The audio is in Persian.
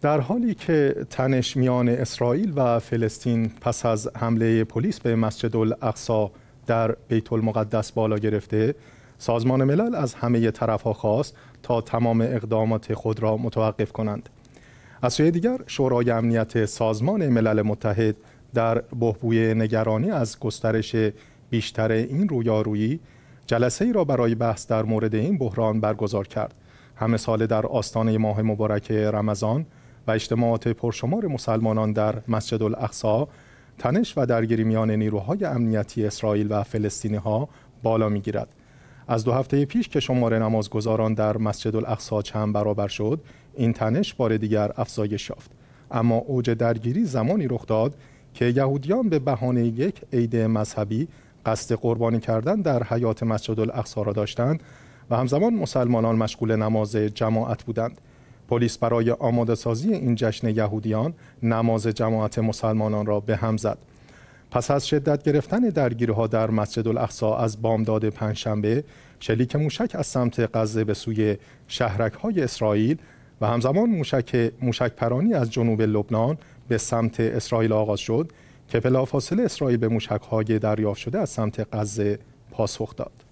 در حالی که تنش میان اسرائیل و فلسطین پس از حمله پلیس به مسجد الاقصا در بیت المقدس بالا گرفته سازمان ملل از همه طرفها خواست تا تمام اقدامات خود را متوقف کنند از سوی دیگر شورای امنیت سازمان ملل متحد در بهبوی نگرانی از گسترش بیشتر این رویارویی جلسه ای را برای بحث در مورد این بحران برگزار کرد همه ساله در آستانه ماه مبارک رمضان و اجتماعات پرشمار مسلمانان در مسجد الاقصی تنش و درگیری میان نیروهای امنیتی اسرائیل و فلسطینی ها بالا می از دو هفته پیش که شمار نمازگزاران در مسجد الاقصی چند برابر شد این تنش بار دیگر افزایش یافت اما اوج درگیری زمانی رخ داد که یهودیان به بهانه یک عید مذهبی قصد قربانی کردن در حیات مسجد الاقصی را داشتند و همزمان مسلمانان مشغول نماز جماعت بودند پلیس برای آماده سازی این جشن یهودیان نماز جماعت مسلمانان را به هم زد پس از شدت گرفتن درگیرها در مسجد الاقصا از بامداد پنجشنبه شلیک موشک از سمت غزه به سوی شهرک های اسرائیل و همزمان موشک, موشک پرانی از جنوب لبنان به سمت اسرائیل آغاز شد که بلافاصله اسرائیل به موشک های دریافت شده از سمت غزه پاسخ داد